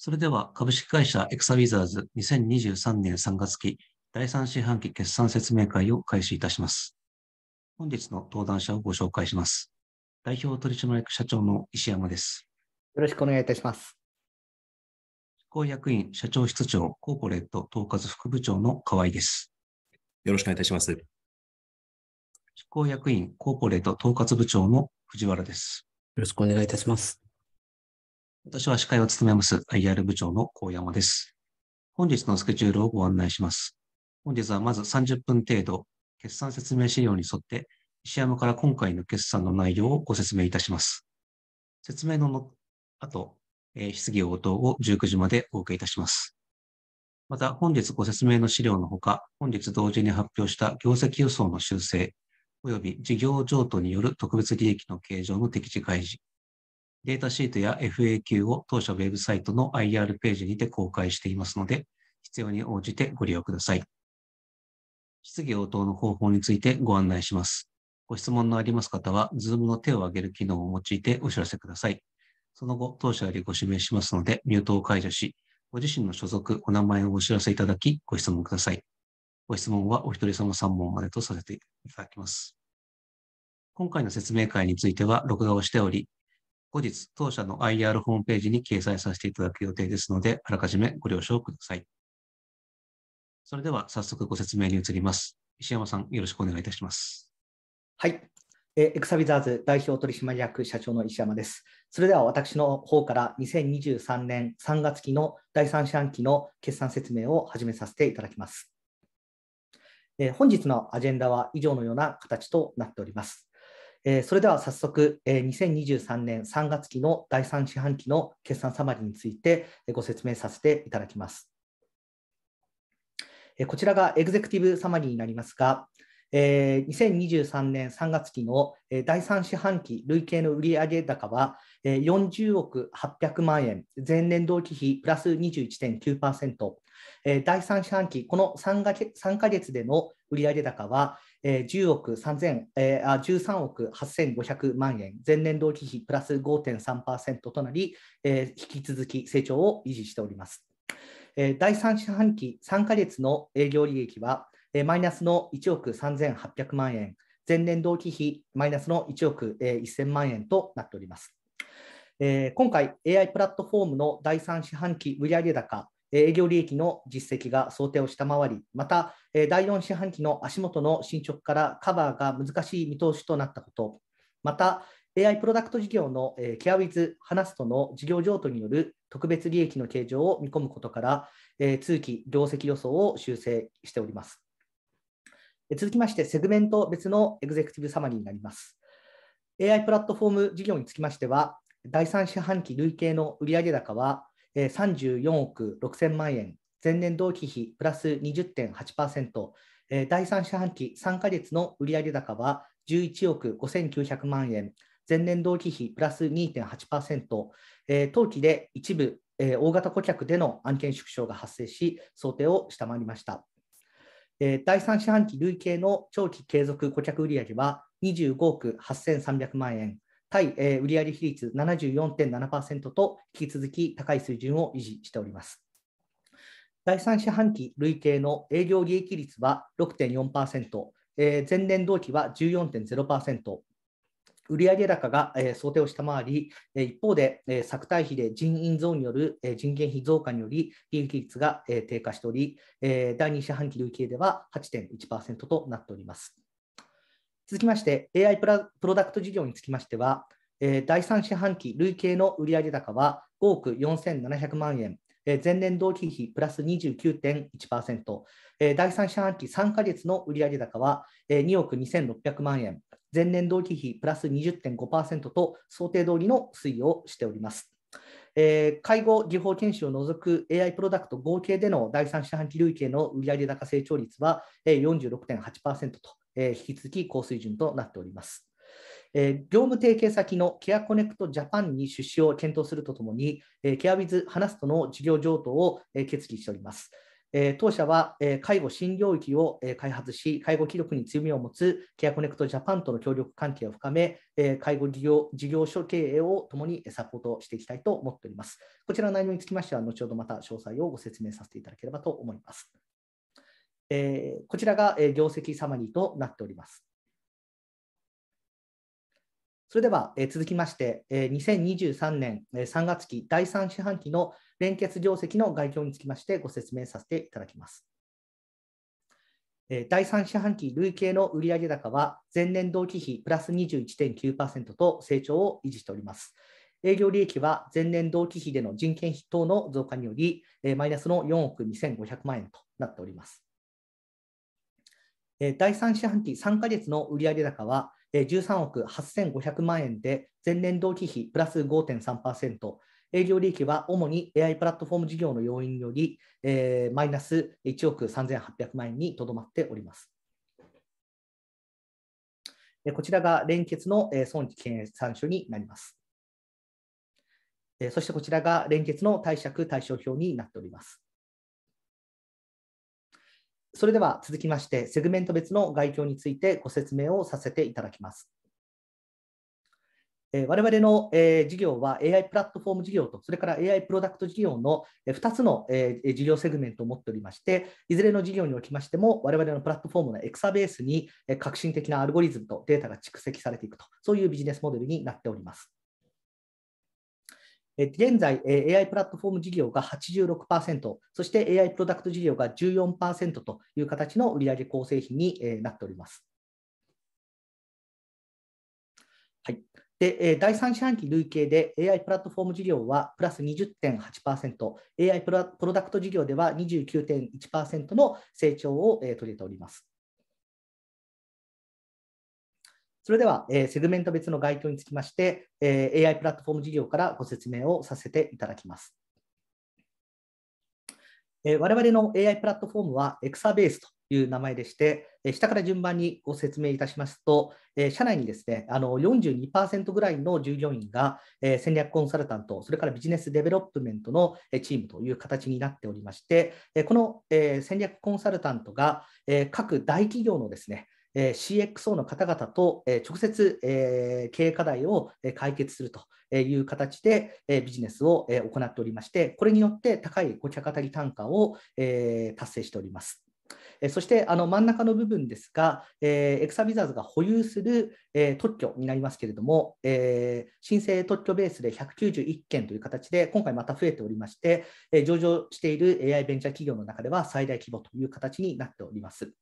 それでは株式会社エクサウィザーズ2023年3月期第3四半期決算説明会を開始いたします。本日の登壇者をご紹介します。代表取締役社長の石山です。よろしくお願いいたします。執行役員社長室長コーポレート統括副部長の河合です。よろしくお願いいたします。執行役員コーポレート統括部長の藤原です。よろしくお願いいたします。私は司会を務めます IR 部長の高山です。本日のスケジュールをご案内します。本日はまず30分程度、決算説明資料に沿って、石山から今回の決算の内容をご説明いたします。説明の後、えー、質疑応答を19時までお受けいたします。また、本日ご説明の資料のほか、本日同時に発表した業績予想の修正、及び事業譲渡による特別利益の計上の適時開示、データシートや FAQ を当社ウェブサイトの IR ページにて公開していますので、必要に応じてご利用ください。質疑応答の方法についてご案内します。ご質問のあります方は、Zoom の手を挙げる機能を用いてお知らせください。その後、当社よりご指名しますので、ミュートを解除し、ご自身の所属、お名前をお知らせいただき、ご質問ください。ご質問はお一人様3問までとさせていただきます。今回の説明会については録画をしており、後日、当社の IR ホームページに掲載させていただく予定ですので、あらかじめご了承ください。それでは早速ご説明に移ります。石山さん、よろしくお願いいたします。はい。エクサビザーズ代表取締役社長の石山です。それでは私の方から2023年3月期の第三四半期の決算説明を始めさせていただきます。本日のアジェンダは以上のような形となっております。えー、それでは早速、えー、2023年3月期の第3四半期の決算サマリーについてご説明させていただきます。えー、こちらがエグゼクティブサマリーになりますが、えー、2023年3月期の、えー、第3四半期累計の売上高は、えー、40億800万円、前年同期比プラス21.9%、えー、第3四半期、この3か ,3 ヶ月での売上高は、え10億3000、えー、あ13億8500万円、前年同期比プラス5.3%となり、えー、引き続き成長を維持しております。えー、第3四半期3か月の営業利益は、えー、マイナスの1億3800万円、前年同期比マイナスの1億、えー、1000万円となっております。えー、今回、AI プラットフォームの第3四半期売上高、営業利益の実績が想定を下回り、また、第4四半期の足元の進捗からカバーが難しい見通しとなったこと、また、AI プロダクト事業の CareWith 話すとの事業譲渡による特別利益の計上を見込むことから、通期業績予想を修正しております。続きまして、セグメント別のエグゼクティブサマリーになります。AI プラットフォーム事業につきましては、第3四半期累計の売上高は34億6000万円、前年同期比プラス20.8%、第3四半期3か月の売上高は11億5900万円、前年同期比プラス2.8%、当期で一部大型顧客での案件縮小が発生し、想定を下回りました。第3四半期累計の長期継続顧客売上は25億8300万円、対、えー、売上比率74.7%と引き続き高い水準を維持しております。第3四半期累計の営業利益率は6.4%、えー、前年同期は14.0%、売上高が想定を下回り、一方で作対比で人員増による人件費増加により利益率が低下しており、第2四半期累計では8.1%となっております。続きまして、AI プラプロダクト事業につきましては、えー、第3四半期累計の売上高は5億4700万円、えー、前年同期比プラス29.1%、え第3四半期3か月の売上高は、え2億2600万円、前年同期比プラス20.5%と想定通りの推移をしております。えー、介護技法研修を除く AI プロダクト合計での第3四半期累計の売上高成長率は46.8%とえー、引き続き高水準となっております。え業務提携先のケアコネクトジャパンに出資を検討するとともに、えケアウィズハナストの事業譲渡を、え決議しております。え当社は、え介護新領域を、え開発し、介護記録に強みを持つケアコネクトジャパンとの協力関係を深め、え介護事業事業所経営をともにサポートしていきたいと思っております。こちらの内容につきましては、後ほどまた詳細をご説明させていただければと思います。えー、こちらが業績サマニーとなっております。それでは、えー、続きまして、えー、2023年3月期第3四半期の連結業績の概況につきましてご説明させていただきます。第3四半期累計の売上高は前年同期比プラス21.9%と成長を維持しております。営業利益は前年同期比での人件費等の増加により、マイナスの4億2500万円となっております。え第3四半期3か月の売上高は、えー、13億8500万円で、前年同期比プラス5.3%、営業利益は主に AI プラットフォーム事業の要因により、えー、マイナス1億3800万円にとどまっております。こちらが連結の損益計算書になります。そしてこちらが連結の貸借対照表になっております。それでは続きまして、セグメント別の概況についてご説明をさせていただきます。我々の事業は AI プラットフォーム事業と、それから AI プロダクト事業の2つの事業セグメントを持っておりまして、いずれの事業におきましても、我々のプラットフォームのエクサベースに革新的なアルゴリズムとデータが蓄積されていくと、そういうビジネスモデルになっております。現在、AI プラットフォーム事業が86%、そして AI プロダクト事業が14%という形の売上構成比になっております。はい、で第3四半期累計で AI プラットフォーム事業はプラス20.8%、AI プロダクト事業では29.1%の成長を遂げれております。それでは、えー、セグメント別の該当につきまして、えー、AI プラットフォーム事業からご説明をさせていただきます。えー、我々の AI プラットフォームはエクサベースという名前でして、えー、下から順番にご説明いたしますと、えー、社内にですね、あの42%ぐらいの従業員が、えー、戦略コンサルタント、それからビジネスデベロップメントのチームという形になっておりまして、えこの、え戦略コンサルタントが、え各大企業のですね、え CXO の方々と、え直接、え経営課題を解決するという形で、えビジネスを、え行っておりまして、これによって高い顧客当たり単価を、え達成しております。そしてあの真ん中の部分ですが、えー、エクサビザーズが保有する、え特許になりますけれども、え申請特許ベースで191件という形で、今回また増えておりまして、え上場している AI ベンチャー企業の中では最大規模という形になっております。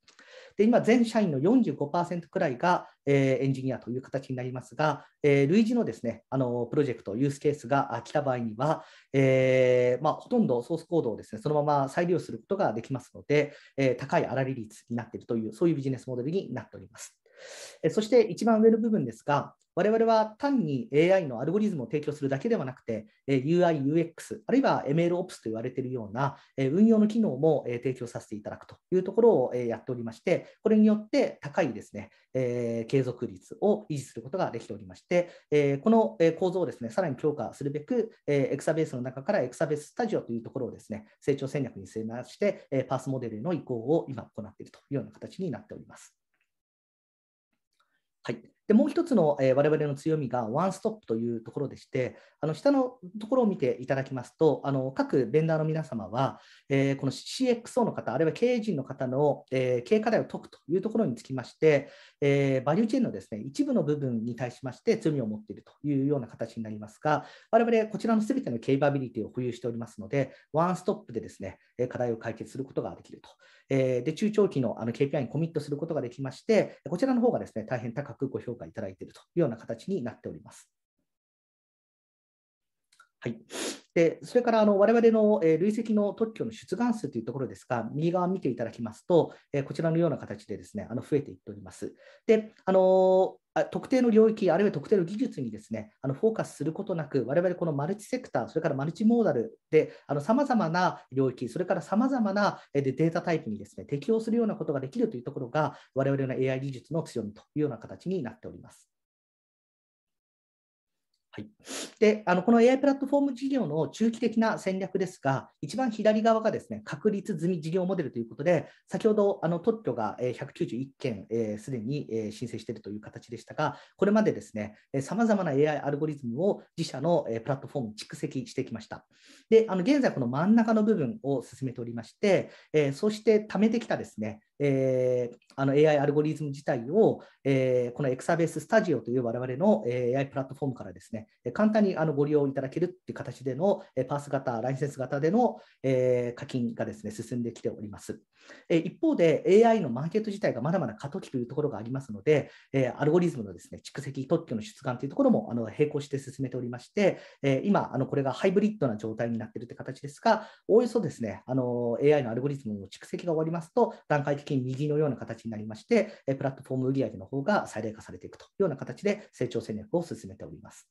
で今、全社員の45%くらいが、えー、エンジニアという形になりますが、えー、類似のですねあのプロジェクト、ユースケースが来た場合には、えーまあ、ほとんどソースコードをですねそのまま再利用することができますので、えー、高い粗利率になっているという、そういうビジネスモデルになっております。そして一番上の部分ですが、我々は単に AI のアルゴリズムを提供するだけではなくて、UI、UX、あるいは MLOps と言われているような運用の機能も提供させていただくというところをやっておりまして、これによって高いですね、継続率を維持することができておりまして、この構造をですね、さらに強化するべく、エクサベースの中からエクサベーススタジオというところをですね、成長戦略に据えまして、パースモデルへの移行を今行っているというような形になっております。はい。でもう一つの、えー、我々の強みがワンストップというところでして、あの下のところを見ていただきますと、あの各ベンダーの皆様は、えー、この CXO の方、あるいは経営陣の方の、えー、経営課題を解くというところにつきまして、えバリューチェーンのですね一部の部分に対しまして強みを持っているというような形になりますが、我々こちらの全てのケイバビリティを保有しておりますので、ワンストップでですね課題を解決することができると。えー、で中長期のあの KPI にコミットすることができまして、こちらの方がですね大変高くご評価いただいているというような形になっております。はい、でそれからあの我々の累積の特許の出願数というところですが、右側見ていただきますと、こちらのような形でですねあの増えていっております。であの特定の領域、あるいは特定の技術にですねあのフォーカスすることなく、我々このマルチセクター、それからマルチモーダルで、さまざまな領域、それからさまざまなデータタイプにですね適用するようなことができるというところが、我々の AI 技術の強みというような形になっております。はい、であのこの AI プラットフォーム事業の中期的な戦略ですが、一番左側がですね確立済み事業モデルということで、先ほどあの特許が191件、す、えー、で、に、え申請しているという形でしたが、これまでですねさまざまな AI アルゴリズムを自社の、えプラットフォームに蓄積してきました。であの現在、この真ん中の部分を進めておりまして、えー、そして貯めてきたですねえー、あの AI アルゴリズム自体を、えー、このエクサベーススタジオという我々の AI プラットフォームからですね、簡単にあのご利用いただけるっていう形でのパース型、ライセンス型での、え課金がですね、進んできております。え一方で AI のマーケット自体がまだまだ過渡期というところがありますので、えアルゴリズムのですね、蓄積、特許の出願というところもあの並行して進めておりまして、え今、あのこれがハイブリッドな状態になっているという形ですが、おおよそですね、あの AI のアルゴリズムの蓄積が終わりますと、段階的金右のような形になりまして、プラットフォーム売上の方が最大化されていくというような形で成長戦略を進めております。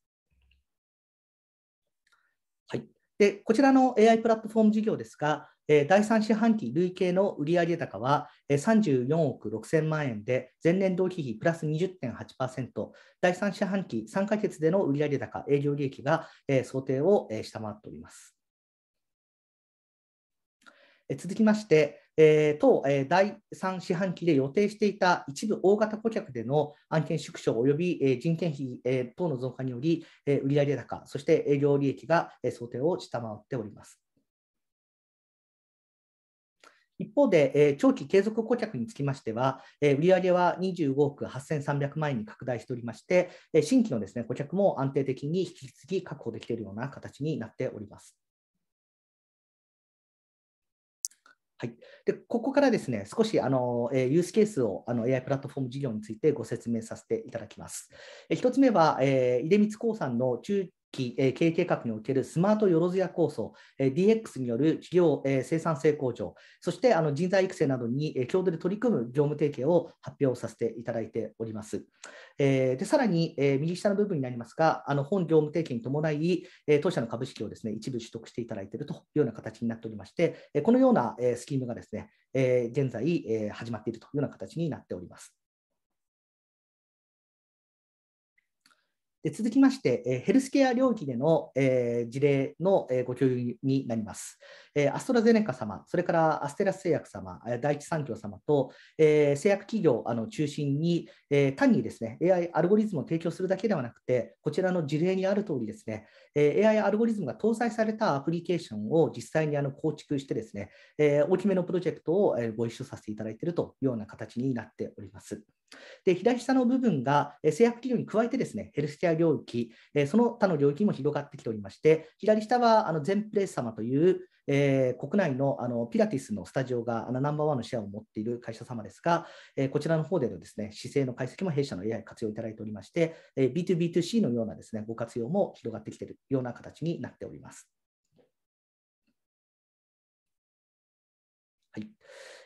はい、でこちらの AI プラットフォーム事業ですが、第3四半期累計の売上高は34億6000万円で、前年同期比プラス20.8%、第3四半期3ヶ月での売上高、営業利益が想定を下回っております。続きまして、えー、当、えー、第3四半期で予定していた一部大型顧客での案件縮小及び、えー、人件費、えー、等の増加により、えー、売上高、そして営業利益が、えー、想定を下回っております。一方で、え長期継続顧客につきましては、えー、売上は25億8300万円に拡大しておりまして、え新規のです、ね、顧客も安定的に引き続き確保できているような形になっております。はい、でここからですね、少しあの、えー、ユースケースをあの AI プラットフォーム事業についてご説明させていただきます。えー、1つ目は、えー、出光興産の中期、え経営計画におけるスマートよろずや構想、え DX による企業、え生産性向上、そしてあの人材育成などに、え共同で取り組む業務提携を発表させていただいております。えでさらに、え右下の部分になりますが、あの本業務提携に伴い、え当社の株式をですね一部取得していただいているというような形になっておりまして、このようなスキームがですね、え現在、え始まっているというような形になっております。で続きまして、ヘルスケア領域での事例のご共有になります。えアストラゼネカ様、それからアステラス製薬様、第一三共様と、え製薬企業あの中心に、え単にですね AI アルゴリズムを提供するだけではなくて、こちらの事例にある通りですね、え AI アルゴリズムが搭載されたアプリケーションを実際にあの構築してですね、え大きめのプロジェクトをご一緒させていただいているというような形になっております。で左下の部分が製薬企業に加えてですねヘルスケア領域、その他の領域も広がってきておりまして、左下はあのゼンプレイス様という、えー、国内のあのピラティスのスタジオがあのナンバーワンのシェアを持っている会社様ですが、えー、こちらの方でのですね姿勢の解析も弊社の AI 活用いただいておりまして、えー、B2B2C のようなですねご活用も広がってきているような形になっております。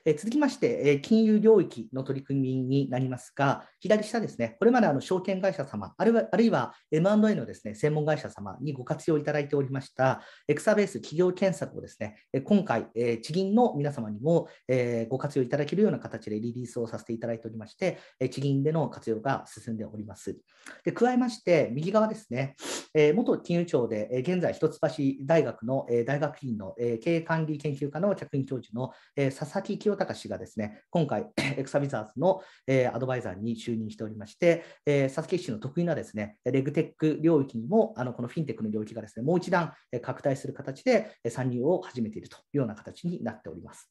え続きまして、え金融領域の取り組みになりますが、左下ですね、これまであの証券会社様、あるいはるいは M&A のですね専門会社様にご活用いただいておりました、エクサベース企業検索をですね、今回、え地銀の皆様にも、えご活用いただけるような形でリリースをさせていただいておりまして、え地銀での活用が進んでおります。で加えまして、右側ですね、え元金融庁で、え現在、一橋大学の、え大学院の、え経営管理研究科の客員教授の、え佐々木清隆がですね、今回、エクサビザーズの、えー、アドバイザーに就任しておりまして、えー、佐々木氏の得意なですね、レグテック領域にも、あのこのフィンテックの領域がですね、もう一段拡大する形で参入を始めているというような形になっております。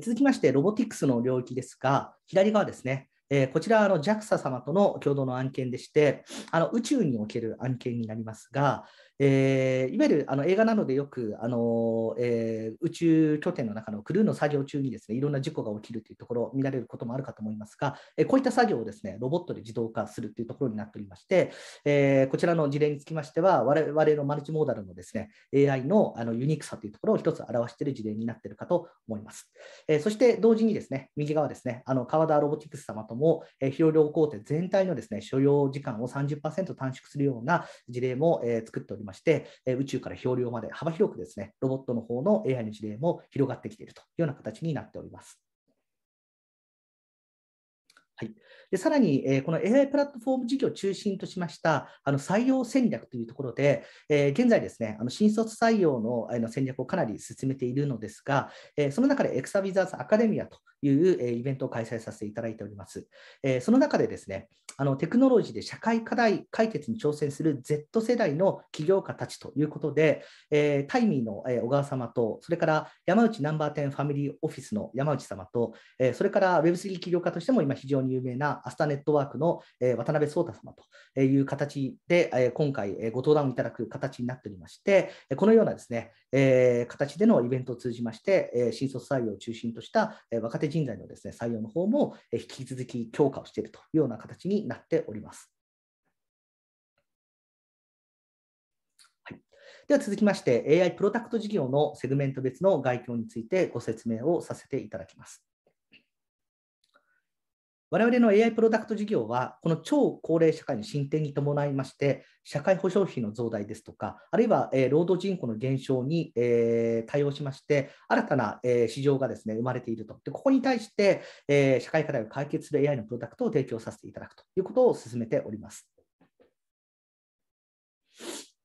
続きまして、ロボティクスの領域ですが、左側ですね、えこちらあの JAXA 様との共同の案件でして、あの宇宙における案件になりますが、えー、いわゆるあの映画などでよく、あのえー、宇宙拠点の中のクルーの作業中にですねいろんな事故が起きるというところを見られることもあるかと思いますが、えー、こういった作業をですねロボットで自動化するというところになっておりまして、えこちらの事例につきましては我々のマルチモーダルのですね AI のあのユニークさというところを一つ表している事例になっているかと思います、えそして同時にですね右側ですねあの川田ロボティクス様とも、えー、肥料工程全体のですね所要時間を30%短縮するような事例も、え作っておりますまして、え宇宙から漂流まで幅広くですね、ロボットの方の AI の事例も広がってきているというような形になっております。はい、でさらに、えー、この AI プラットフォーム事業を中心としましたあの採用戦略というところで、えー、現在ですね、あの新卒採用のあの戦略をかなり進めているのですが、えー、その中でエクサビザーズアカデミアというイベントを開催させていただいております。その中でですね、あのテクノロジーで社会課題解決に挑戦する Z 世代の起業家たちということで、えー、タイミーの、えー、小川様と、それから山内ナンバーテンファミリーオフィスの山内様と、えー、それから Web3 起業家としても今非常に有名なアスタネットワークの、えー、渡辺壮太様という形で、えー、今回、えご登壇をいただく形になっておりまして、このようなですね、えー、形でのイベントを通じまして、えー、新卒採用を中心とした、えー、若手人材のですね、採用の方も引き続き強化をしているというような形になっております。はい、では続きまして、AI プロダクト事業のセグメント別の概況についてご説明をさせていただきます。我々の AI プロダクト事業は、この超高齢社会の進展に伴いまして、社会保障費の増大ですとか、あるいは、え労働人口の減少に、え対応しまして、新たな、え市場がです、ね、生まれていると。でここに対して、え社会課題を解決する AI のプロダクトを提供させていただくということを進めております。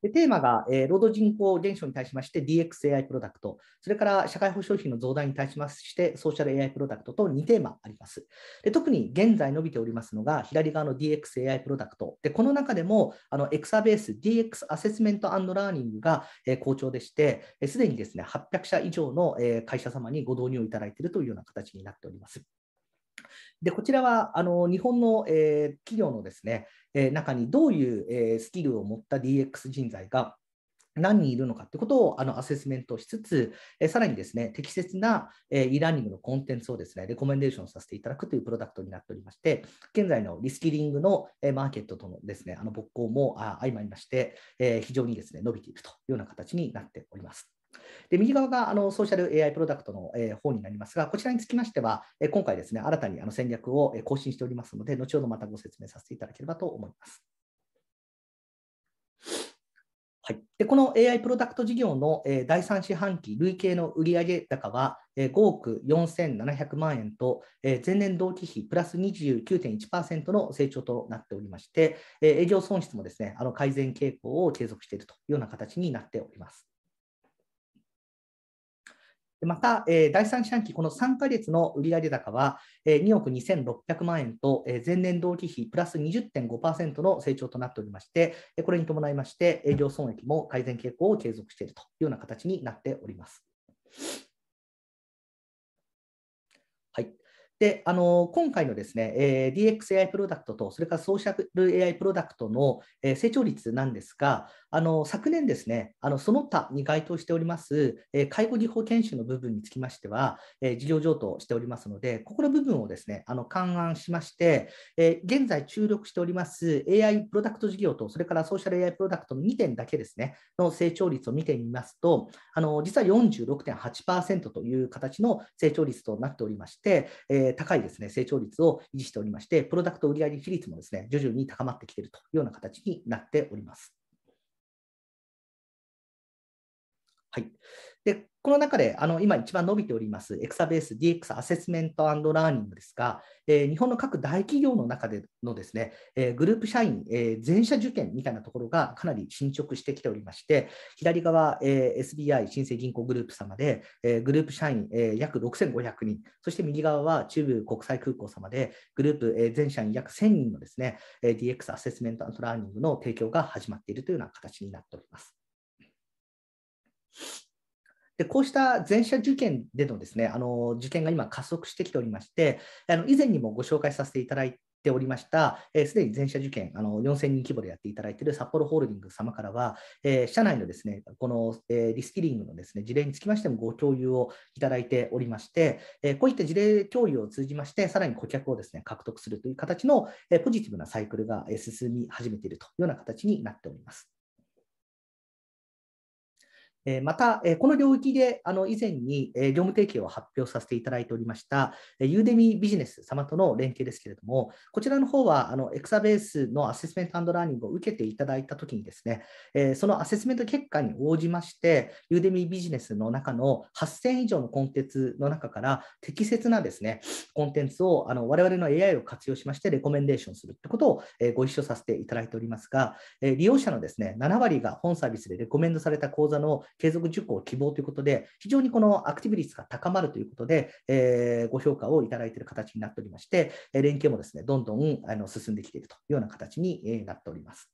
でテーマが、えー、労働人口減少に対しまして DXAI プロダクト、それから社会保障費の増大に対しましてソーシャル AI プロダクトと2テーマあります。で特に現在伸びておりますのが左側の DXAI プロダクト。でこの中でもあのエクサベース DX アセスメントラーニングが、えー、好調でして、す、で、にですね800社以上の、えー、会社様にご導入をいただいているというような形になっております。でこちらはあの日本の、えー、企業のですね、え中にどういう、えスキルを持った DX 人材が何人いるのかということをあのアセスメントしつつ、えさらにですね、適切な、え e ラーニングのコンテンツをですね、レコメンデーションさせていただくというプロダクトになっておりまして、現在のリスキリングの、えマーケットとのですね、あの勃興もあ相まりまして、え非常にですね、伸びていくというような形になっております。で右側があのソーシャル AI プロダクトの、え方になりますが、こちらにつきましては、え今回ですね、新たにあの戦略を、え更新しておりますので、後ほどまたご説明させていただければと思います。はい、でこの AI プロダクト事業の、え第3四半期累計の売上高は、え5億4700万円と、え前年同期比プラス29.1%の成長となっておりまして、え営業損失もですねあの改善傾向を継続しているというような形になっております。また、えー、第3四半期、この3か月の売上高は、えー、2億2600万円と、えー、前年同期比プラス20.5%の成長となっておりまして、これに伴いまして、営業損益も改善傾向を継続しているというような形になっております。であの今回のですね、えー、DXAI プロダクトと、それからソーシャル AI プロダクトの、えー、成長率なんですが、あの昨年ですね、あのその他に該当しております、えー、介護技法研修の部分につきましては、えー、事業譲渡しておりますので、ここの部分をですね、あの勘案しまして、えー、現在注力しております AI プロダクト事業と、それからソーシャル AI プロダクトの2点だけですね、の成長率を見てみますと、あの実は46.8%という形の成長率となっておりまして、えーえー、高いですね成長率を維持しておりまして、プロダクト売上比率もですね徐々に高まってきているというような形になっております。はいで、この中であの今一番伸びております、エクサベース DX アセスメントラーニングですが、えー、日本の各大企業の中でのですね、えー、グループ社員、えー、全社受験みたいなところがかなり進捗してきておりまして、左側、え SBI 新生銀行グループ様で、えグループ社員、え約6500人、そして右側は中部国際空港様で、グループ、え全社員約1000人のですね、え DX アセスメントラーニングの提供が始まっているというような形になっております。でこうした全社受験でのですねあの受験が今、加速してきておりまして、あの以前にもご紹介させていただいておりました、す、えー、で、に全社受験あの、4000人規模でやっていただいている札幌ホールディングス様からは、えー、社内のですねこの、えー、リスキリングのですね事例につきましてもご共有をいただいておりまして、えー、こういった事例共有を通じまして、さらに顧客をですね獲得するという形の、えポジティブなサイクルが進み始めているというような形になっております。また、この領域であの以前に業務提携を発表させていただいておりました、ユーデミビジネス様との連携ですけれども、こちらの方はあのエクサベースのアセスメントラーニングを受けていただいたときにですね、そのアセスメント結果に応じまして、ユーデミビジネスの中の8000以上のコンテンツの中から適切なですね、コンテンツをあの我々の AI を活用しましてレコメンデーションするということをご一緒させていただいておりますが、利用者のですね、7割が本サービスでレコメンドされた講座の継続受講希望ということで、非常にこのアクティブ率が高まるということで、えー、ご評価をいただいている形になっておりまして、連携もですね、どんどんあの進んできているというような形になっております。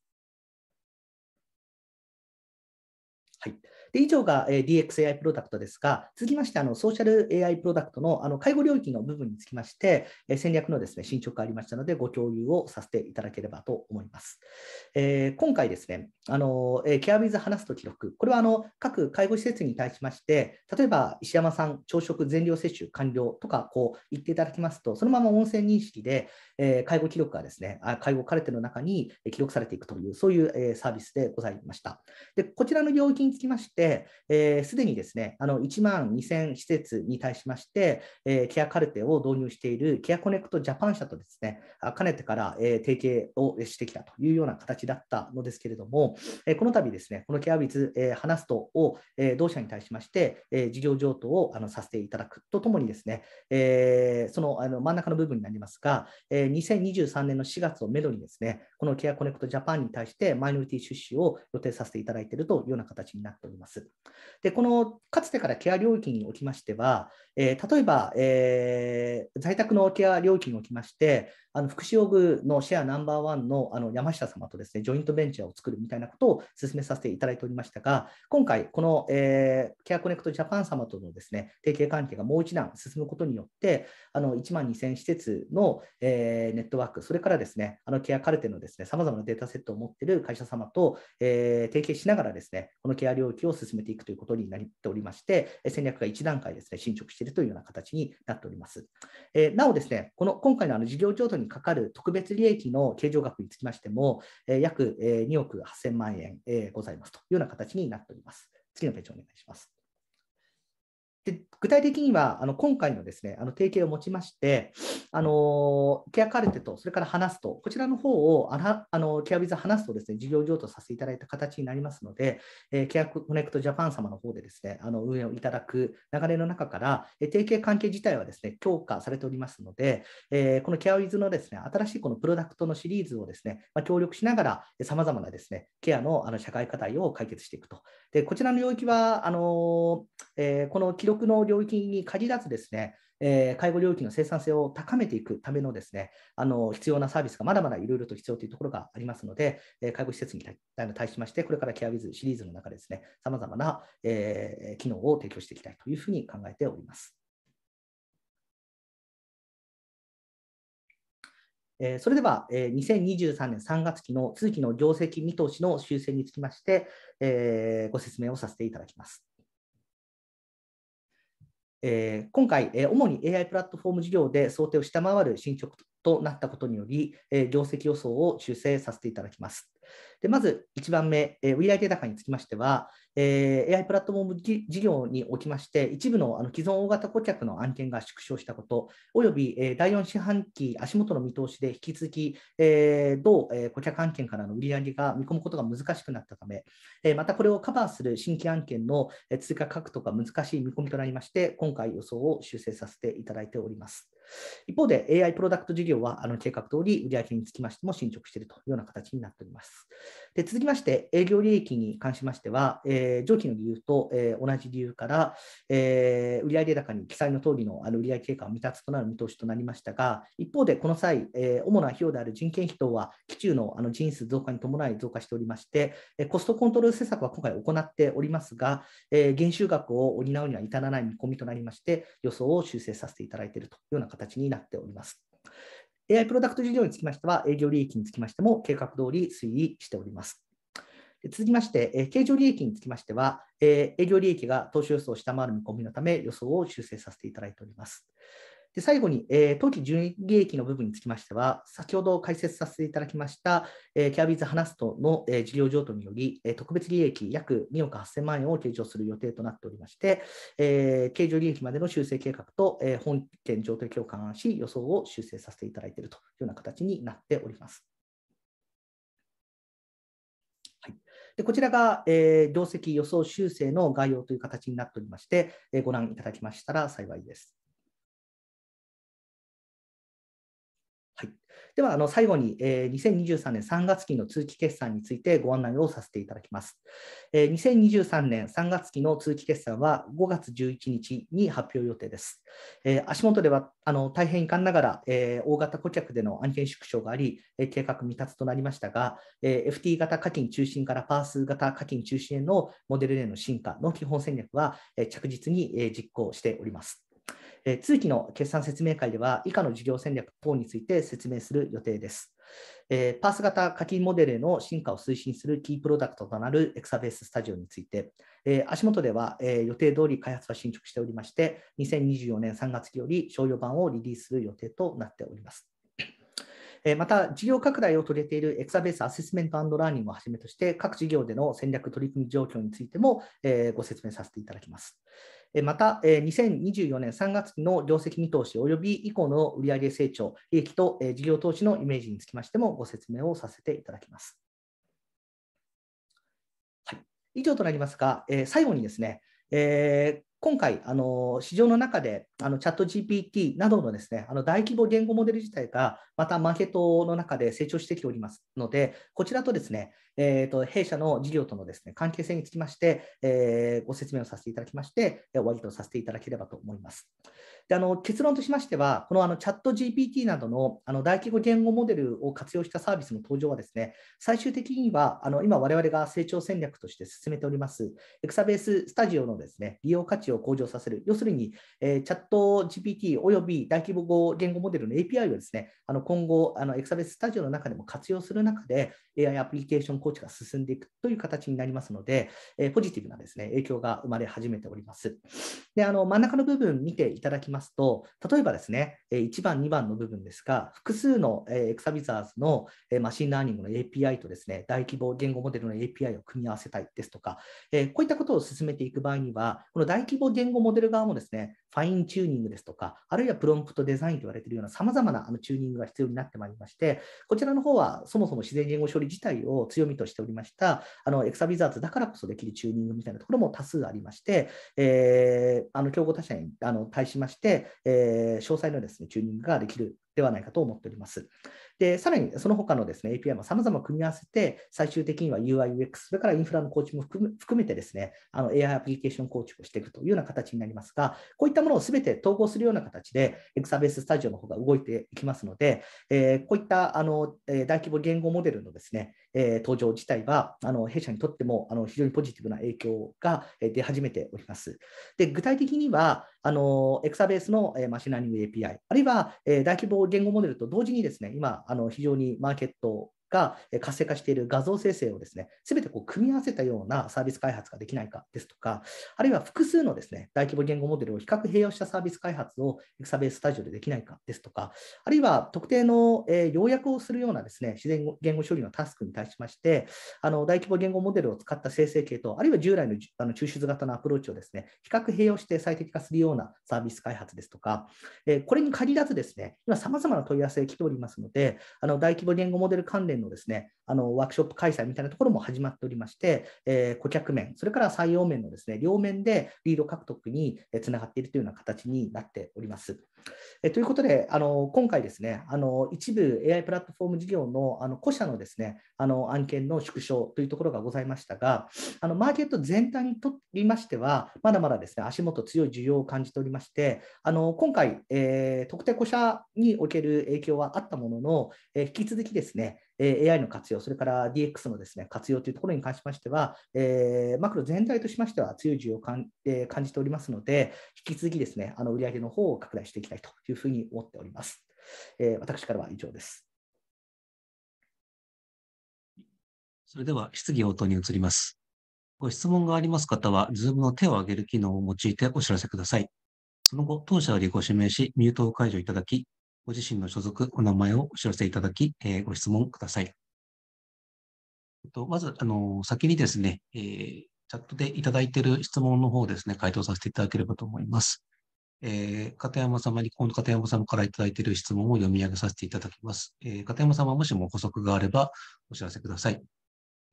はい。で以上が DXAI プロダクトですが、続きましてあのソーシャル AI プロダクトのあの介護領域の部分につきまして、戦略のです、ね、進捗がありましたので、ご共有をさせていただければと思います。えー、今回ですね、あのケアウィズ話すと記録、これはあの各介護施設に対しまして、例えば石山さん、朝食全量接種完了とかこう言っていただきますと、そのまま音声認識で、えー、介護記録がですね、介護カルテの中に記録されていくという、そういうサービスでございました。でこちらの領域につきまして、す、えー、で、にですね、あの1万2000施設に対しまして、えー、ケアカルテを導入しているケアコネクトジャパン社とですね、かねてから、えー、提携をしてきたというような形だったのですけれども、えー、この度ですね、このケアウィズ、えー、話すとを、えー、同社に対しまして、えー、事業譲渡をあのさせていただくとともにですね、えー、そのあの真ん中の部分になりますが、えー、2023年の4月をめどにですね、このケアコネクトジャパンに対してマイノリティ出資を予定させていただいているというような形になっております。で、このかつてからケア領域におきましては、えー、例えば、えー、在宅のケア領域におきまして、あの福祉用具のシェアナンバーワンのあの山下様とですね、ジョイントベンチャーを作るみたいなことを進めさせていただいておりましたが、今回、この、えー、ケアコネクトジャパン様とのですね、提携関係がもう一段進むことによって、あの1万2000施設の、えー、ネットワーク、それからですね、あのケアカルテのですね、さまざまなデータセットを持っている会社様と、えー、提携しながらですね、このケア領域を進めていくということになっておりまして、戦略が1段階ですね、進捗しているというような形になっております。えなおですね、この今回のあの事業譲渡にかかる特別利益の計上額につきましても、え約2億8000万円、えございますというような形になっております。次のページお願いします。で具体的にはあの今回のですねあの提携を持ちまして、あのケアカルテとそれから話すと、こちらの方をあのケアウィズ話すとですね事業譲渡させていただいた形になりますので、えー、ケアコネクトジャパン様の方でですねあの運営をいただく流れの中から、え提携関係自体はですね強化されておりますので、えー、このケアウィズのですね新しいこのプロダクトのシリーズをですね、まあ、協力しながら、さまざまなですねケアのあの社会課題を解決していくと。でこちらの領域はあのえー、この力の領域に限らずですね、えー、介護領域の生産性を高めていくためのですね、あの必要なサービスがまだまだいろいろと必要というところがありますので、え介護施設に対しまして、これからケアウィズシリーズの中ですね、さまざまな、え機能を提供していきたいというふうに考えております。えそれでは、え2023年3月期の通期の業績見通しの修正につきまして、えご説明をさせていただきます。えー、今回、えー、主に AI プラットフォーム事業で想定を下回る進捗となったことにより、えー、業績予想を修正させていただきます。でまず1番目、えー、w e l データ化につきましては、えー、AI プラットフォーム事業におきまして、一部のあの既存大型顧客の案件が縮小したこと、および、えー、第4四半期足元の見通しで引き続き、えー、同、えー、顧客案件からの売り上げが見込むことが難しくなったため、えー、またこれをカバーする新規案件の追加獲得が難しい見込みとなりまして、今回予想を修正させていただいております。一方で AI プロダクト事業はあの計画通り売上につきましても進捗しているというような形になっております。で続きまして、営業利益に関しましては、えー、上記の理由と、えー、同じ理由から、えー、売上高に記載の通りのあの売上経過を未達となる見通しとなりましたが、一方でこの際、えー、主な費用である人件費等は、基中のあの人員数増加に伴い増加しておりまして、えー、コストコントロール施策は今回行っておりますが、えー、減収額を補うには至らない見込みとなりまして、予想を修正させていただいているというような形になっております。AI プロダクト事業につきましては、営業利益につきましても計画通り推移しております。続きまして、経常利益につきましては、営業利益が当初予想を下回る見込みのため、予想を修正させていただいております。で最後に、えー、当期純利益の部分につきましては、先ほど解説させていただきました、えー、キャビーズ・ハナストの、えー、事業譲渡により、えー、特別利益約2億8000万円を計上する予定となっておりまして、えー、経利益までの修正計画と、えー、本件譲渡共を勘案し、予想を修正させていただいているというような形になっております。でこちらが、えー、業績予想修正の概要という形になっておりまして、えー、ご覧いただきましたら幸いです。では、あの最後に、えー、2023年3月期の通期決算についてご案内をさせていただきます。えー、2023年3月期の通期決算は5月11日に発表予定です。えー、足元ではあの大変遺憾ながら、えー、大型顧客での案件縮小があり、えー、計画未達となりましたが、えー、FT 型課金中心からパース型課金中心へのモデルへの進化の基本戦略は、えー、着実に、えー、実行しております。え通期の決算説明会では、以下の事業戦略等について説明する予定です。えパース型課金モデルへの進化を推進するキープロダクトとなるエクサベーススタジオについて、え足元では、え予定通り開発は進捗しておりまして、2024年3月期より商用版をリリースする予定となっております。また、事業拡大を遂げているエクサベースアセスメントラーニングをはじめとして、各事業での戦略取り組み状況についてもご説明させていただきます。また、2024年3月期の業績見通し及び以降の売上成長、利益と事業投資のイメージにつきましてもご説明をさせていただきます。はい、以上となりますが、最後にですね、え今回、あの市場の中であのチャット GPT などのですねあの大規模言語モデル自体がまたマーケットの中で成長してきておりますので、こちらとですね、えーと、弊社の事業とのですね関係性につきまして、えー、ご説明をさせていただきまして、終わりとさせていただければと思います。であの結論としましては、このあのチャット GPT などのあの大規模言語モデルを活用したサービスの登場はですね、最終的にはあの今我々が成長戦略として進めております、エクサベーススタジオのですね、利用価値を向上させる、要するに、えー、チャット GPT および大規模言語モデルの API をですね、あの今後、あのエクサベーススタジオの中でも活用する中で、AI アプリケーション構築が進んでいくという形になりますので、えー、ポジティブなですね、影響が生まれ始めております。で、あの真ん中の部分見ていただきますますと、例えばですね、1番、2番の部分ですが、複数のエクサビザーズのマシンラーニングの API とですね、大規模言語モデルの API を組み合わせたいですとか、こういったことを進めていく場合には、この大規模言語モデル側もですね、ファインチューニングですとか、あるいはプロンプトデザインと言われているような様々なあのチューニングが必要になってまいりまして、こちらの方はそもそも自然言語処理自体を強みとしておりました、あのエクサビザーズだからこそできるチューニングみたいなところも多数ありまして、えー、あの競合他社にあの対しまして、えー、詳細のですねチューニングができるではないかと思っております。で、さらにその他のですね、API も様々組み合わせて、最終的には UI、UX、それからインフラの構築も含めてですね、あの AI アプリケーション構築をしていくというような形になりますが、こういったものを全て統合するような形で、エクサベーススタジオの方が動いていきますので、えー、こういったあの、え大規模言語モデルのですね、えー、登場自体は、あの弊社にとってもあの非常にポジティブな影響が出始めております。で具体的には、あのエクサベースの、えマシンリニング API、あるいは、え大規模言語モデルと同時にですね、今、あの非常にマーケットが活性化している画像生成をですね、すべてこう組み合わせたようなサービス開発ができないかですとか、あるいは複数のですね、大規模言語モデルを比較併用したサービス開発をエクサベーススタジオでできないかですとか、あるいは特定の、えー、要約をするようなですね、自然言語処理のタスクに対しまして、あの大規模言語モデルを使った生成系と、あるいは従来のあの抽出型のアプローチをですね、比較併用して最適化するようなサービス開発ですとか、えー、これに限らずですね、今様々な問い合わせが来ておりますので、あの大規模言語モデル関連のですねあのワークショップ開催みたいなところも始まっておりまして、えー、顧客面、それから採用面のですね両面でリード獲得につながっているというような形になっております。えということで、あの今回ですねあの、一部 AI プラットフォーム事業のあの個社のですねあの案件の縮小というところがございましたが、あのマーケット全体にとりましては、まだまだですね足元強い需要を感じておりまして、あの今回、えー、特定個社における影響はあったものの、えー、引き続きですね、え AI の活用、それから DX のです、ね、活用というところに関しましては、えマクロ全体としましては強い需要を感,、え感じておりますので、引き続きですね、あの売上の方を拡大していきたいというふうに思っております。え私からは以上です。それでは質疑応答に移ります。ご質問があります方は、Zoom の手を挙げる機能を用いてお知らせください。その後、当社よりご指名し、ミュートを解除いただき、ご自身の所属、お名前をお知らせいただき、えー、ご質問ください。えっと、まず、あの、先にですね、えー、チャットでいただいている質問の方をですね、回答させていただければと思います。えー、片山様に、今度片山様からいただいている質問を読み上げさせていただきます。えー、片山様、もしも補足があればお知らせください。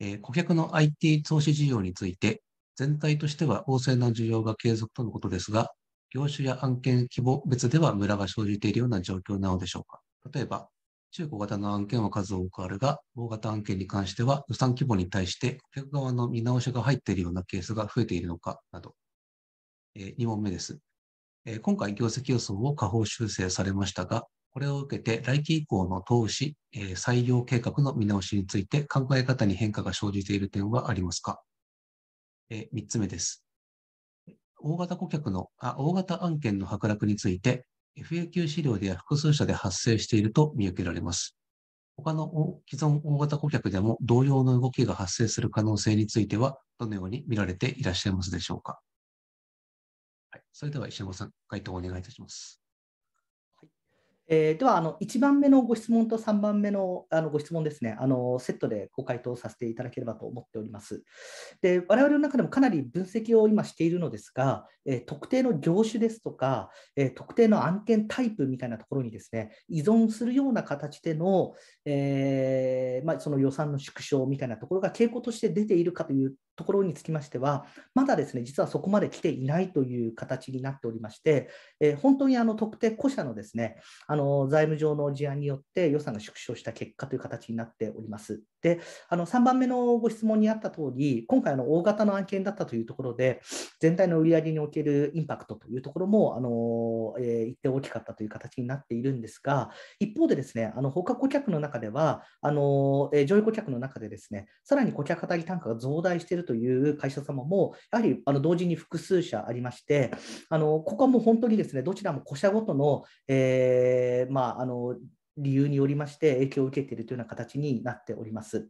えー、顧客の IT 投資事業について、全体としては旺盛な需要が継続とのことですが、業種や案件規模別ではムラが生じているような状況なのでしょうか例えば、中古型の案件は数多くあるが、大型案件に関しては予算規模に対して顧客側の見直しが入っているようなケースが増えているのかなど。えー、2問目です、えー、今回業績予想を下方修正されましたが、これを受けて来期以降の投資、えー、採用計画の見直しについて考え方に変化が生じている点はありますか、えー、?3 つ目です。大型顧客の、あ、大型案件の剥落について、FAQ 資料では複数社で発生していると見受けられます。他の既存大型顧客でも同様の動きが発生する可能性については、どのように見られていらっしゃいますでしょうか。はい、それでは石山さん、回答をお願いいたします。えー、ではあの、1番目のご質問と3番目のあのご質問ですねあの、セットでご回答させていただければと思っております。で我々の中でもかなり分析を今しているのですが、えー、特定の業種ですとか、えー、特定の案件タイプみたいなところにですね依存するような形でのえー、まあ、その予算の縮小みたいなところが傾向として出ているかというところにつきましては、まだですね、実はそこまで来ていないという形になっておりまして、えー、本当にあの特定個社のですね、あの財務上の事案によって予算が縮小した結果という形になっております。で、あの3番目のご質問にあった通り、今回の大型の案件だったというところで、全体の売り上げにおけるインパクトというところも、あのえー、一定大きかったという形になっているんですが、一方でですね、あの他顧客の中では、あのえー、上位顧客の中でですね、さらに顧客当たり単価が増大しているという会社様も、やはりあの同時に複数社ありまして、あのここはもう本当にですねどちらも個社ごとの,、えーまあ、あの理由によりまして影響を受けているというような形になっております。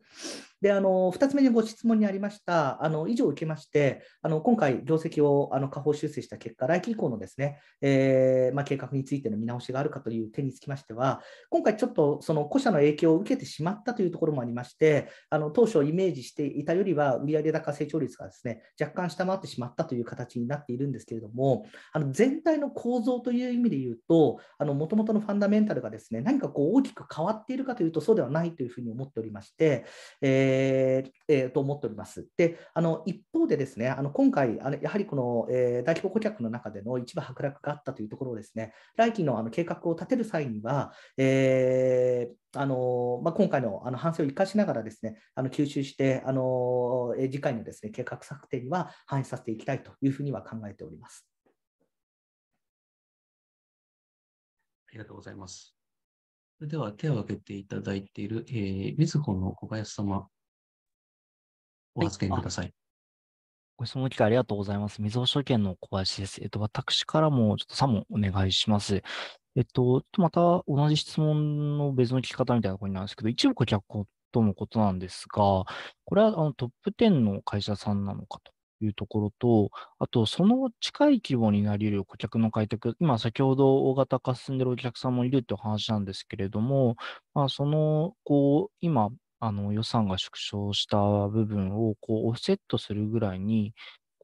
であの2つ目にご質問にありましたあの以上を受けましてあの今回業績をあの下方修正した結果来期以降のですね、えー、まあ、計画についての見直しがあるかという点につきましては今回ちょっとその古社の影響を受けてしまったというところもありましてあの当初イメージしていたよりは売上高成長率がですね若干下回ってしまったという形になっているんですけれどもあの全体の構造という意味で言うともともとのファンダメンタルがですね何かこう大きく変わっているかというとそうではないというふうに思っておりまして、えーえーえー、と思っております。で、あの一方でですね、あの今回、あのやはりこの、えー、大規模顧客の中での一部剥落があったというところですね、来期のあの計画を立てる際には、えー、あのまあ、今回のあの反省を生かしながらですね、あの吸収して、あの次回のですね計画策定には反映させていきたいというふうには考えております。ありがとうございます。それでは手を挙げていただいている、えー、みずほの小林様、ご発ください。ご質問機会ありがとうございます。みずほ証券の小林です。えっと、私からもちょっとモンお願いします。えっと、また同じ質問の別の聞き方みたいなことになるんですけど、一部顧客とのことなんですが、これはあのトップ10の会社さんなのかというところと、あと、その近い規模になり得る顧客の開拓、今、先ほど大型化進んでるお客さんもいるという話なんですけれども、まあ、その、こう、今、あの予算が縮小した部分をこうオフセットするぐらいに、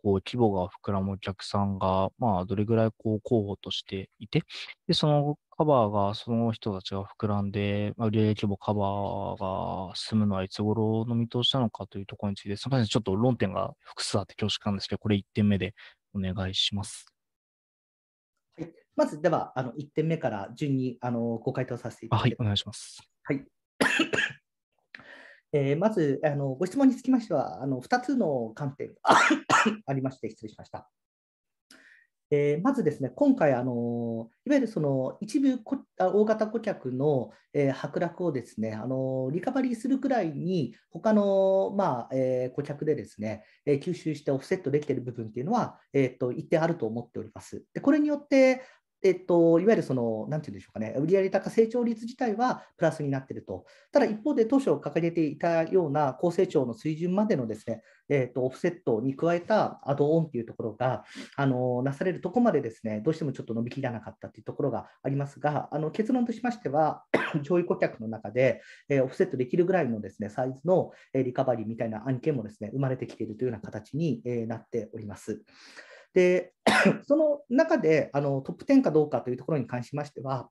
こう規模が膨らむお客さんが、まあ、どれぐらいこう候補としていて、で、そのカバーが、その人たちが膨らんで、まあ、売上規模カバーが進むのはいつ頃の見通しなのかというところについて、すみません、ちょっと論点が複数あって恐縮なんですけど、これ1点目でお願いします。はい、まずでは、あの1点目から順にあのご回答させていただきます。はい、お願いします。はいえー、まずあの、ご質問につきましては、あの2つの観点が ありまして、失礼しました。えー、まずですね、今回あの、いわゆるその一部こ大型顧客の、えー、剥落をですねあの、リカバリーするくらいに、他のまあ、えー、顧客でですね、え吸収してオフセットできている部分っていうのは、えーと一定あると思っております。でこれによってえっと、いわゆるその、なんていうんでしょうかね、売上高成長率自体はプラスになっていると、ただ一方で当初掲げていたような高成長の水準までのですね、えっと、オフセットに加えたアドオンというところがあのなされるところまでですね、どうしてもちょっと伸びきらなかったというところがありますが、あの結論としましては、上位顧客の中で、えオフセットできるぐらいのですねサイズのリカバリーみたいな案件もですね生まれてきているというような形になっております。で、その中であのトップ10かどうかというところに関しましては、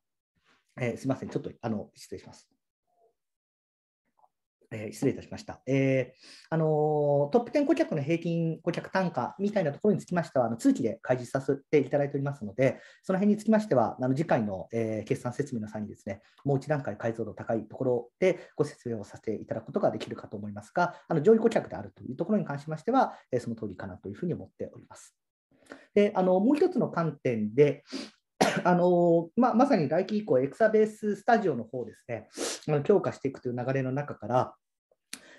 えー、すみません、ちょっとあの失礼します。え失礼いたしました、えーあのトップ10顧客の平均顧客単価みたいなところにつきましては、あの通期で開示させていただいておりますので、その辺につきましては、あの次回の、えー、決算説明の際にですね、もう一段階解像度高いところでご説明をさせていただくことができるかと思いますが、あの上位顧客であるというところに関しましては、えー、その通りかなというふうに思っております。であのもう一つの観点で、あのまあ、まさに来期以降、エクサベーススタジオの方ですね、強化していくという流れの中から、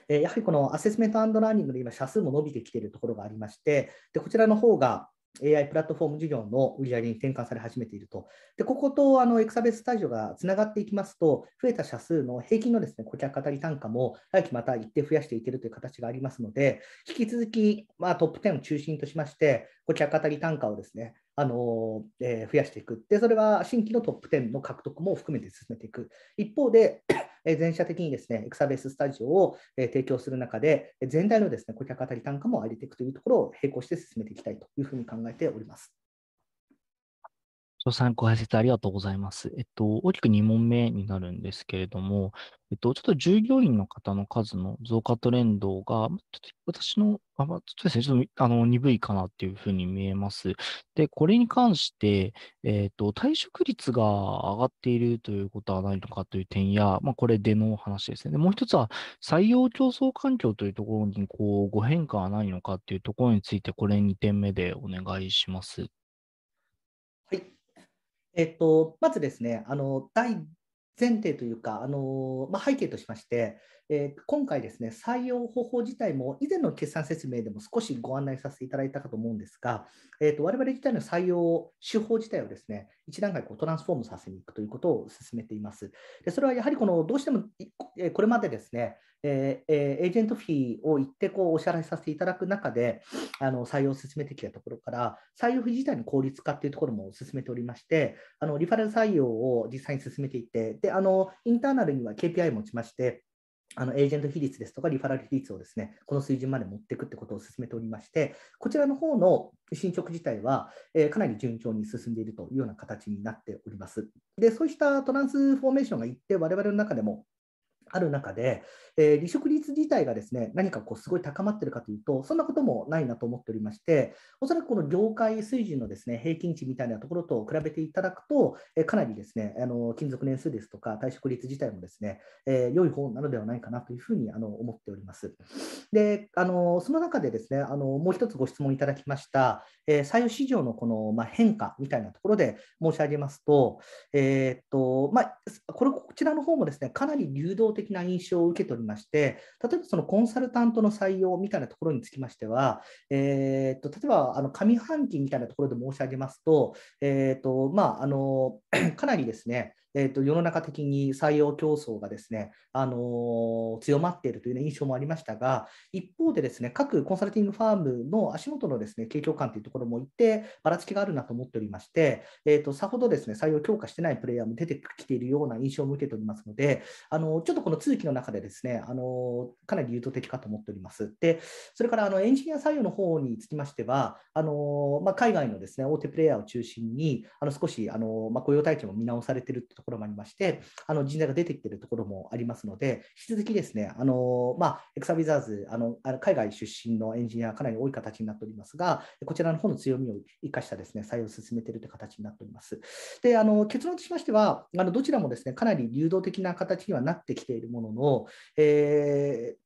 えやはりこのアセスメントラーニングで今、社数も伸びてきているところがありまして、でこちらの方が、AI プラットフォーム事業の売り上げに転換され始めていると。で、こことあのエクサベーススタジオがつながっていきますと、増えた社数の平均のですね顧客当たり単価も早期また一定増やしていけるという形がありますので、引き続き、まあ、トップ10を中心としまして、顧客当たり単価をですね、あのえー、増やしていく。で、それは新規のトップ10の獲得も含めて進めていく。一方で全社的にですね、エクサベーススタジオを提供する中で、全体のですね、顧客当たり単価も上げていくというところを並行して進めていきたいというふうに考えております。長さご解説ありがとうございます。えっと、大きく2問目になるんですけれども、えっと、ちょっと従業員の方の数の増加トレンドが、ちょっと私の、あまあ、ちょっとですね、ちょっとあの鈍いかなっていうふうに見えます。で、これに関して、えっと、退職率が上がっているということはないのかという点や、まあ、これでの話ですね。でもう一つは、採用競争環境というところに、こう、ご変化はないのかっていうところについて、これ2点目でお願いします。えっと、まずですね、あの大前提というか、あのまあ、背景としまして、えー、今回ですね、採用方法自体も以前の決算説明でも少しご案内させていただいたかと思うんですが、えーと、我々自体の採用手法自体をですね、一段階こうトランスフォームさせに行くということを進めています。でそれはやはりこのどうしてもこれまでですね、えー、エージェント費をってこうお支払いさせていただく中であの採用を進めてきたところから採用費自体の効率化っていうところも進めておりましてあのリファラル採用を実際に進めていってであのインターナルには KPI も打ちましてあのエージェント比率ですとかリファラル比率をですねこの水準まで持っていくってことを進めておりまして、こちらの方の進捗自体は、えー、かなり順調に進んでいるというような形になっております。で、そうしたトランスフォーメーションが一定、我々の中でもある中で、えー、離職率自体がですね何かこうすごい高まってるかというと、そんなこともないなと思っておりまして、おそらくこの業界水準のですね平均値みたいなところと比べていただくと、えー、かなりですねあの勤続年数ですとか退職率自体もですね、えー、良い方なのではないかなというふうにあの思っております。であのその中でですねあのもう一つご質問いただきました、え採用市場のこの、まあ、変化みたいなところで申し上げますと、えっとまあ、これこちらの方もですねかなり流動的な印象を受けておりりまして、例えばそのコンサルタントの採用みたいなところにつきましては、えー、と例えばあの上半期みたいなところで申し上げますと、えーとまあ、あの かなりですね、えーと、世の中的に採用競争がですね、あのー、強まっているという、ね、印象もありましたが、一方でですね各コンサルティングファームの足元のですね景況感というところも一定ばらつきがあるなと思っておりまして、えーと、さほどですね採用強化してないプレイヤーも出てきているような印象を受けておりますので、あのー、ちょっとこの通きの中でですね、あのー、かなり優等的かと思っております。でそれからあのエンジニア採用の方につきましては、あのまあ、海外のですね大手プレイヤーを中心にあの少しあの、まあ、雇用体験も見直されているとところもありまして、あの人材が出てきているところもありますので、引き続きですね、あのまあ、エクサビザーズあの、海外出身のエンジニアかなり多い形になっておりますが、こちらの方の強みを生かしたですね採用を進めているという形になっております。であの結論としましては、あのどちらもですねかなり流動的な形にはなってきているものの、えー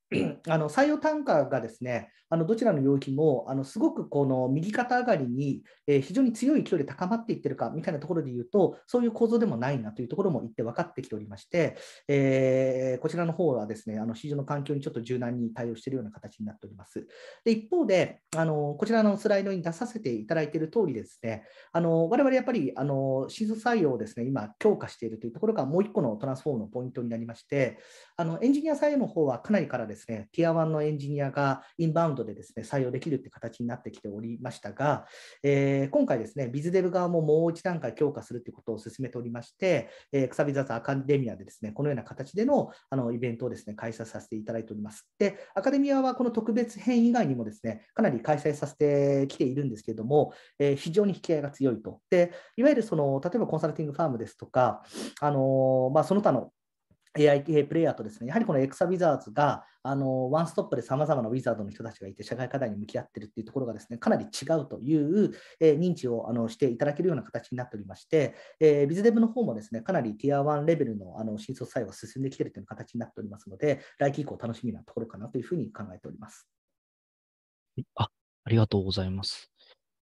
あの採用単価がですねあのどちらの領域もあのすごくこの右肩上がりに、え非常に強い勢いで高まっていってるかみたいなところで言うとそういう構造でもないなというところも言って分かってきておりまして、えー、こちらの方はですねあの市場の環境にちょっと柔軟に対応しているような形になっております。で一方であのこちらのスライドに出させていただいている通りですねあの我々やっぱりあの新卒採用をですね今強化しているというところがもう1個のトランスフォームのポイントになりましてあのエンジニア採用の方はかなりからです、ねですね、ティア1のエンジニアがインバウンドでですね、採用できるって形になってきておりましたが、えー、今回ですね、ビズデブ側ももう一段階強化するということを進めておりまして、えー、くさび雑アカデミアでですね、このような形でのあのイベントをですね、開催させていただいております。で、アカデミアはこの特別編以外にもですね、かなり開催させてきているんですけれども、えー、非常に引き合いが強いと。で、いわゆるその、例えばコンサルティングファームですとか、あのまあ、その他の AI 系プレイヤーとですね、やはりこのエクサウィザーズが、あの、ワンストップで様々なウィザードの人たちがいて、社会課題に向き合ってるっていうところがですね、かなり違うという、えー、認知をあのしていただけるような形になっておりまして、えー、ビズデブの方もですね、かなりティア1レベルのあの新卒採用が進んできてるという形になっておりますので、来期以降楽しみなところかなというふうに考えております。あありがとうございます。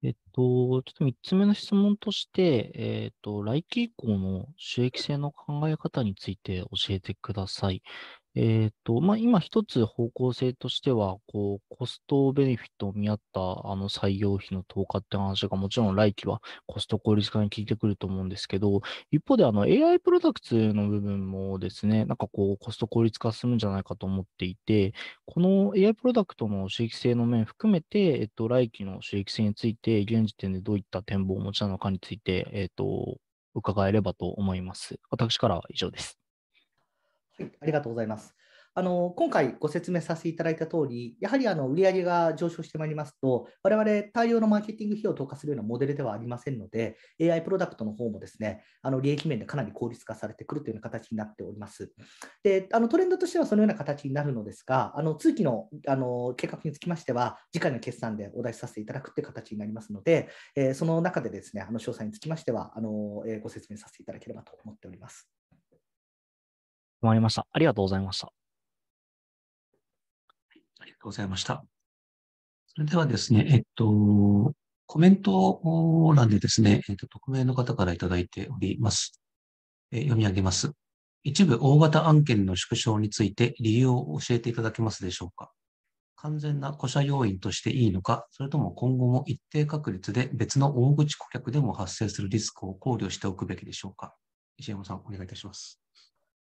えっと、ちょっと3つ目の質問として、えっと、来期以降の収益性の考え方について教えてください。えっと、まあ、今一つ方向性としては、こう、コストベネフィットを見合ったあの採用費の投下って話が、もちろん来期はコスト効率化に効いてくると思うんですけど、一方であの AI プロダクツの部分もですね、なんかこう、コスト効率化するんじゃないかと思っていて、この AI プロダクトの収益性の面含めて、えっと、来期の収益性について、現時点でどういった展望をお持ちなのかについて、えっと、伺えればと思います。私からは以上です。はい、ありがとうございます。あの今回ご説明させていただいた通り、やはりあの売上が上昇してまいりますと、我々大量のマーケティング費用を投下するようなモデルではありませんので、AI プロダクトの方もですね、あの利益面でかなり効率化されてくるというような形になっております。で、あのトレンドとしてはそのような形になるのですが、あの通期のあの計画につきましては、次回の決算でお出しさせていただくという形になりますので、えー、その中でですね、あの詳細につきましてはあの、えー、ご説明させていただければと思っております。思いました。ありがとうございました。ありがとうございました。それではですね、えっと、コメント欄でですね、えっと、匿名の方からいただいております。え読み上げます。一部大型案件の縮小について理由を教えていただけますでしょうか完全な古社要因としていいのか、それとも今後も一定確率で別の大口顧客でも発生するリスクを考慮しておくべきでしょうか石山さん、お願いいたします。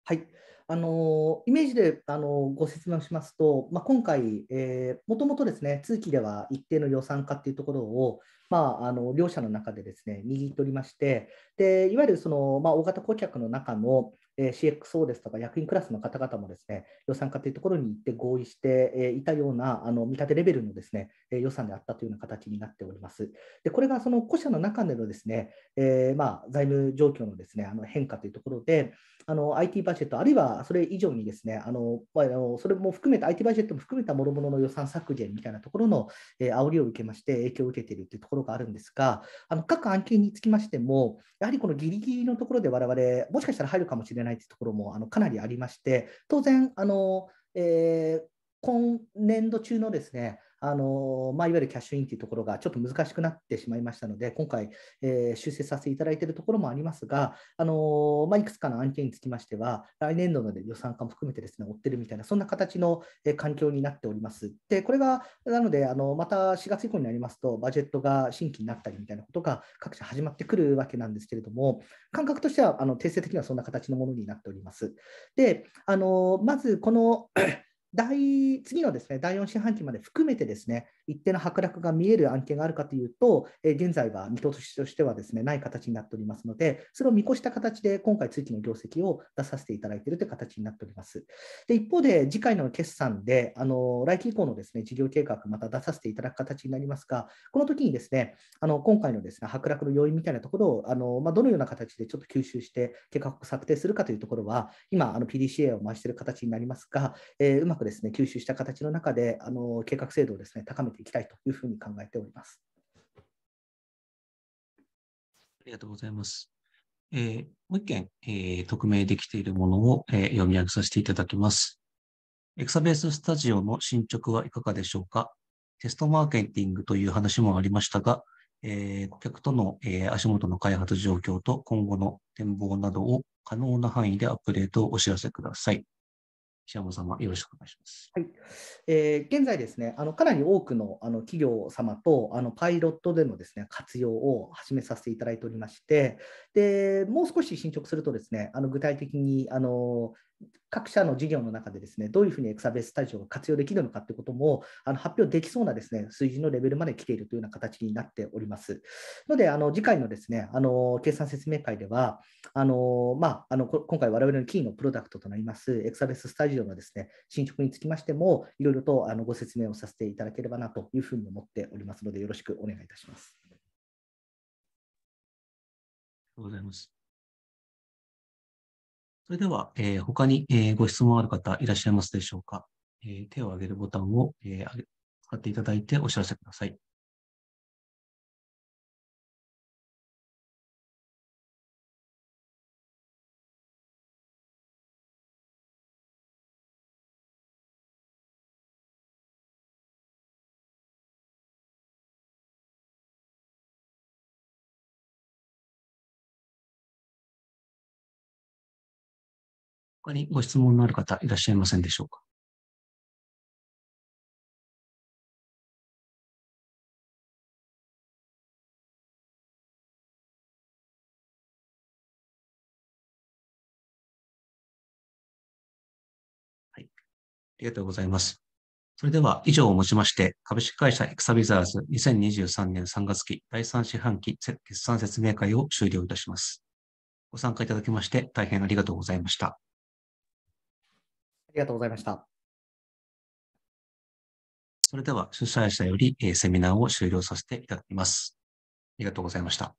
はい、あのイメージであのご説明しますと、まあ、今回、えー、もともとですね、通期では一定の予算化っていうところを、まあ、あの両者の中でですね、握っておりまして、でいわゆるその、まあ、大型顧客の中の、えー、CXO ですとか役員クラスの方々もですね、予算化というところに行って合意して、えいたようなあの見立てレベルのですね、え予算であったというような形になっております。でこれがその個社の中でのですね、えま財務状況のですね、あの変化というところで、あの IT バジェット、あるいはそれ以上にですね、あのまあ、それも含めた、IT バジェットも含めた諸々の予算削減みたいなところの、えー、煽りを受けまして、影響を受けているというところがあるんですが、あの各案件につきましても、やはりこのギリギリのところで我々、もしかしたら入るかもしれないというところもあのかなりありまして、当然、あのえー、今年度中のですねあのまあ、いわゆるキャッシュインというところがちょっと難しくなってしまいましたので、今回、えー、修正させていただいているところもありますが、あのまあ、いくつかの案件につきましては、来年度ので予算化も含めてですね、追ってるみたいな、そんな形の、環境になっております。で、これが、なので、あのまた4月以降になりますと、バジェットが新規になったりみたいなことが各社始まってくるわけなんですけれども、感覚としては、あの定性的にはそんな形のものになっております。で、あのまずこの第次のですね第4四半期まで含めてですね一定の剥落が見える案件があるかというと、え現在は見通しとしてはですねない形になっておりますので、それを見越した形で今回、通期の業績を出させていただいているという形になっております。で一方で、次回の決算で、あの来期以降のですね事業計画、また出させていただく形になりますが、この時にですねあの今回のですね剥落の要因みたいなところをあの、まあ、どのような形でちょっと吸収して、計画を策定するかというところは、今、PDCA を回している形になりますが、えー、うまくですね吸収した形の中であの計画制度をですね高めてていきたいというふうに考えております。ありがとうございます。えー、もう一件、えー、匿名できているものを、えー、読み上げさせていただきます。エクサベーススタジオの進捗はいかがでしょうかテストマーケティングという話もありましたが、えー、顧客との、えー、足元の開発状況と今後の展望などを可能な範囲でアップデートをお知らせください。石山様、よろしくお願いします。はいえー、現在ですね、あのかなり多くのあの企業様とあのパイロットでのですね活用を始めさせていただいておりまして、でもう少し進捗するとですね、あの具体的にあの各社の事業の中でですねどういうふうにエクサベース対象が活用できるのかということもあの発表できそうなですね水準のレベルまで来ているというような形になっております。ので、あの次回のですねあの計算説明会では、あのまあ、あの今回、我々のキーのプロダクトとなりますエクサベーススタジオのですね進捗につきましても、いろいろとあのご説明をさせていただければなというふうに思っておりますので、よろしくお願いいたします。ありがとうございます。それでは、えー、他に、えー、ご質問ある方いらっしゃいますでしょうか、えー、手を挙げるボタンを、えー、使っていただいてお知らせください。他にご質問のある方いらっしゃいませんでしょうかはい。ありがとうございます。それでは以上をもちまして、株式会社エクサビザーズ2023年3月期第3四半期決算説明会を終了いたします。ご参加いただきまして大変ありがとうございました。ありがとうございました。それでは主催者よりえセミナーを終了させていただきます。ありがとうございました。